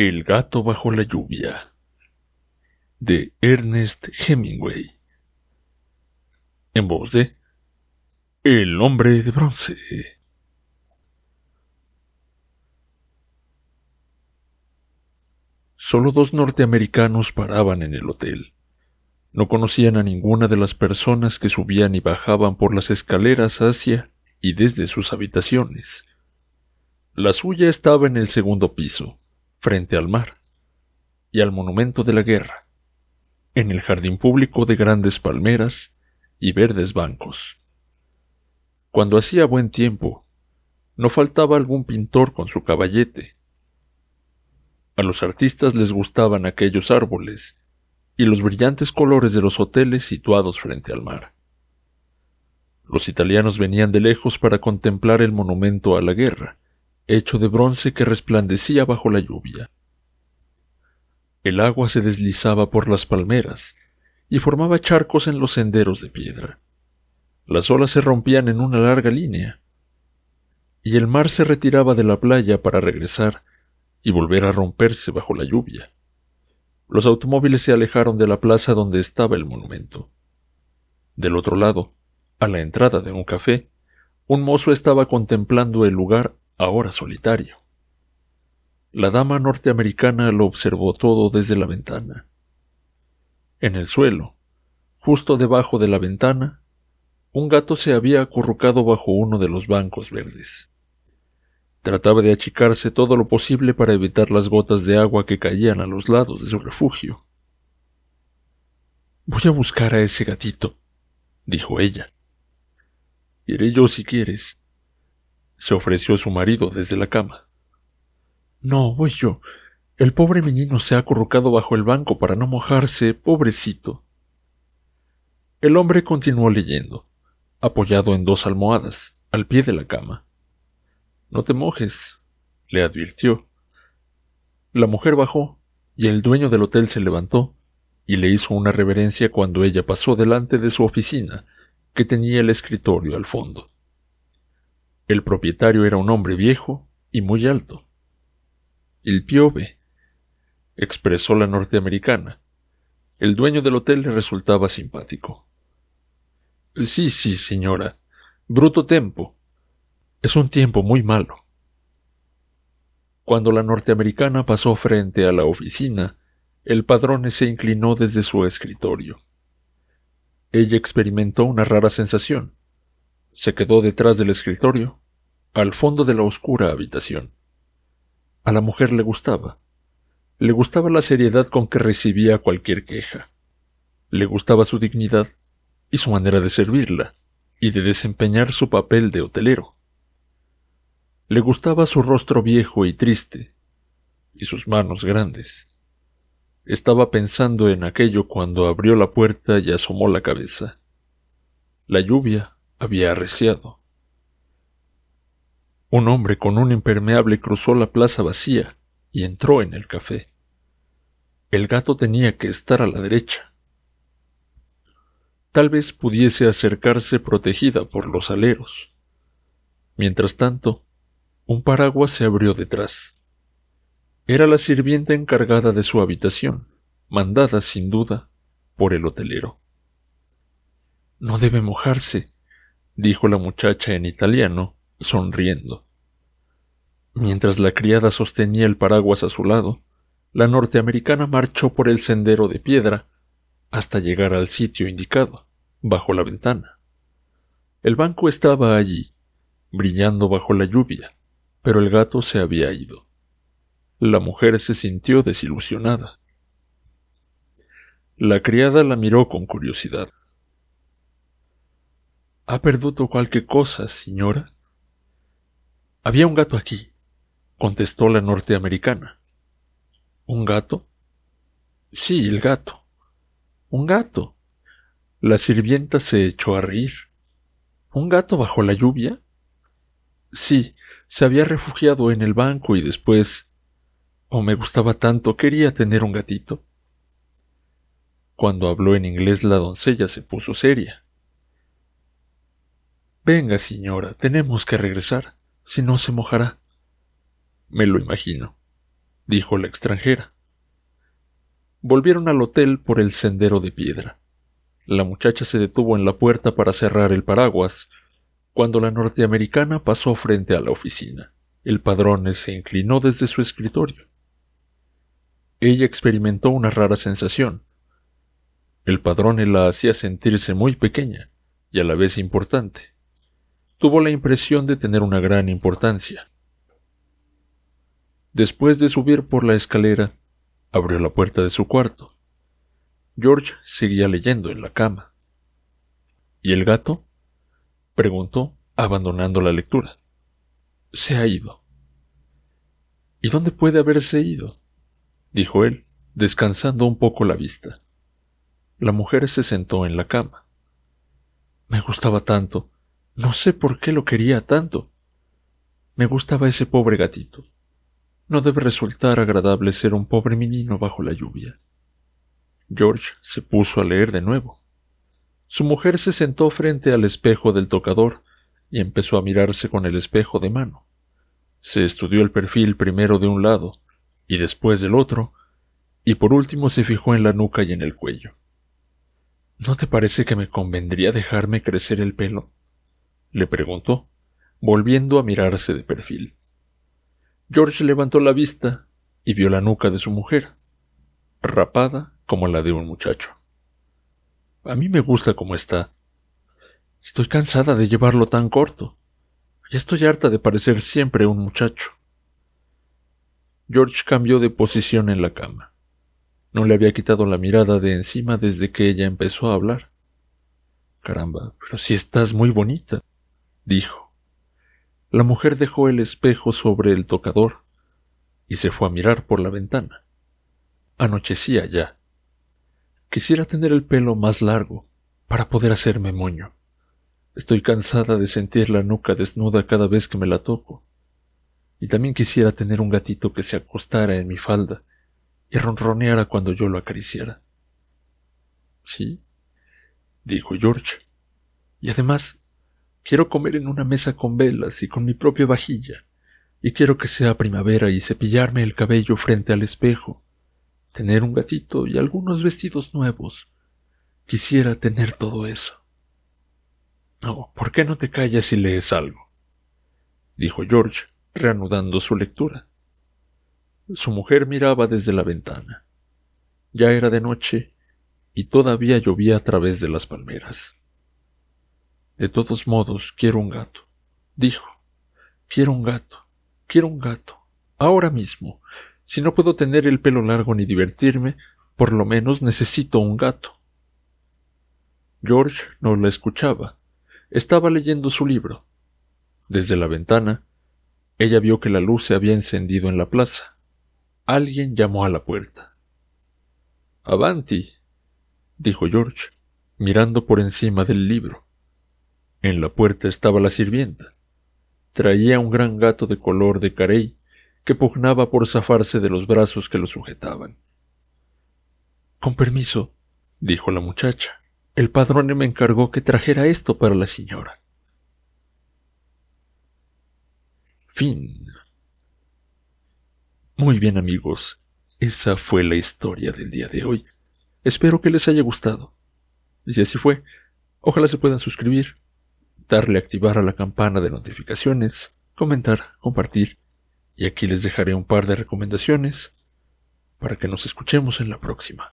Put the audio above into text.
El gato bajo la lluvia de Ernest Hemingway en voz de El hombre de bronce. Solo dos norteamericanos paraban en el hotel. No conocían a ninguna de las personas que subían y bajaban por las escaleras hacia y desde sus habitaciones. La suya estaba en el segundo piso frente al mar y al monumento de la guerra, en el jardín público de grandes palmeras y verdes bancos. Cuando hacía buen tiempo, no faltaba algún pintor con su caballete. A los artistas les gustaban aquellos árboles y los brillantes colores de los hoteles situados frente al mar. Los italianos venían de lejos para contemplar el monumento a la guerra, hecho de bronce que resplandecía bajo la lluvia. El agua se deslizaba por las palmeras y formaba charcos en los senderos de piedra. Las olas se rompían en una larga línea, y el mar se retiraba de la playa para regresar y volver a romperse bajo la lluvia. Los automóviles se alejaron de la plaza donde estaba el monumento. Del otro lado, a la entrada de un café, un mozo estaba contemplando el lugar ahora solitario. La dama norteamericana lo observó todo desde la ventana. En el suelo, justo debajo de la ventana, un gato se había acurrucado bajo uno de los bancos verdes. Trataba de achicarse todo lo posible para evitar las gotas de agua que caían a los lados de su refugio. Voy a buscar a ese gatito, dijo ella. Iré yo si quieres, se ofreció su marido desde la cama. No, voy yo. El pobre menino se ha acurrucado bajo el banco para no mojarse, pobrecito. El hombre continuó leyendo, apoyado en dos almohadas, al pie de la cama. No te mojes, le advirtió. La mujer bajó, y el dueño del hotel se levantó, y le hizo una reverencia cuando ella pasó delante de su oficina, que tenía el escritorio al fondo. El propietario era un hombre viejo y muy alto. El piove, expresó la norteamericana. El dueño del hotel le resultaba simpático. Sí, sí, señora. Bruto tempo. Es un tiempo muy malo. Cuando la norteamericana pasó frente a la oficina, el padrón se inclinó desde su escritorio. Ella experimentó una rara sensación. Se quedó detrás del escritorio, al fondo de la oscura habitación. A la mujer le gustaba. Le gustaba la seriedad con que recibía cualquier queja. Le gustaba su dignidad y su manera de servirla y de desempeñar su papel de hotelero. Le gustaba su rostro viejo y triste y sus manos grandes. Estaba pensando en aquello cuando abrió la puerta y asomó la cabeza. La lluvia había arreciado. Un hombre con un impermeable cruzó la plaza vacía y entró en el café. El gato tenía que estar a la derecha. Tal vez pudiese acercarse protegida por los aleros. Mientras tanto, un paraguas se abrió detrás. Era la sirvienta encargada de su habitación, mandada sin duda por el hotelero. No debe mojarse, dijo la muchacha en italiano, sonriendo. Mientras la criada sostenía el paraguas a su lado, la norteamericana marchó por el sendero de piedra hasta llegar al sitio indicado, bajo la ventana. El banco estaba allí, brillando bajo la lluvia, pero el gato se había ido. La mujer se sintió desilusionada. La criada la miró con curiosidad. Ha perduto cualquier cosa, señora? Había un gato aquí, contestó la norteamericana. ¿Un gato? Sí, el gato. Un gato. La sirvienta se echó a reír. ¿Un gato bajo la lluvia? Sí, se había refugiado en el banco y después. Oh, me gustaba tanto, quería tener un gatito. Cuando habló en inglés la doncella se puso seria. Venga, señora, tenemos que regresar, si no se mojará. Me lo imagino, dijo la extranjera. Volvieron al hotel por el sendero de piedra. La muchacha se detuvo en la puerta para cerrar el paraguas, cuando la norteamericana pasó frente a la oficina. El padrón se inclinó desde su escritorio. Ella experimentó una rara sensación. El padrone la hacía sentirse muy pequeña y a la vez importante tuvo la impresión de tener una gran importancia. Después de subir por la escalera, abrió la puerta de su cuarto. George seguía leyendo en la cama. ¿Y el gato? preguntó, abandonando la lectura. Se ha ido. ¿Y dónde puede haberse ido? dijo él, descansando un poco la vista. La mujer se sentó en la cama. Me gustaba tanto, no sé por qué lo quería tanto. Me gustaba ese pobre gatito. No debe resultar agradable ser un pobre menino bajo la lluvia. George se puso a leer de nuevo. Su mujer se sentó frente al espejo del tocador y empezó a mirarse con el espejo de mano. Se estudió el perfil primero de un lado y después del otro, y por último se fijó en la nuca y en el cuello. ¿No te parece que me convendría dejarme crecer el pelo? le preguntó, volviendo a mirarse de perfil. George levantó la vista y vio la nuca de su mujer, rapada como la de un muchacho. A mí me gusta cómo está. Estoy cansada de llevarlo tan corto. Ya estoy harta de parecer siempre un muchacho. George cambió de posición en la cama. No le había quitado la mirada de encima desde que ella empezó a hablar. Caramba, pero si estás muy bonita dijo. La mujer dejó el espejo sobre el tocador y se fue a mirar por la ventana. Anochecía ya. Quisiera tener el pelo más largo para poder hacerme moño. Estoy cansada de sentir la nuca desnuda cada vez que me la toco. Y también quisiera tener un gatito que se acostara en mi falda y ronroneara cuando yo lo acariciara. Sí, dijo George. Y además Quiero comer en una mesa con velas y con mi propia vajilla, y quiero que sea primavera y cepillarme el cabello frente al espejo, tener un gatito y algunos vestidos nuevos. Quisiera tener todo eso. No, ¿por qué no te callas y lees algo? dijo George, reanudando su lectura. Su mujer miraba desde la ventana. Ya era de noche y todavía llovía a través de las palmeras. De todos modos, quiero un gato. Dijo, quiero un gato, quiero un gato, ahora mismo. Si no puedo tener el pelo largo ni divertirme, por lo menos necesito un gato. George no la escuchaba. Estaba leyendo su libro. Desde la ventana, ella vio que la luz se había encendido en la plaza. Alguien llamó a la puerta. Avanti, dijo George, mirando por encima del libro. En la puerta estaba la sirvienta. Traía un gran gato de color de carey que pugnaba por zafarse de los brazos que lo sujetaban. Con permiso, dijo la muchacha. El padrone me encargó que trajera esto para la señora. Fin. Muy bien amigos, esa fue la historia del día de hoy. Espero que les haya gustado. Y si así fue, ojalá se puedan suscribir darle activar a la campana de notificaciones, comentar, compartir, y aquí les dejaré un par de recomendaciones para que nos escuchemos en la próxima.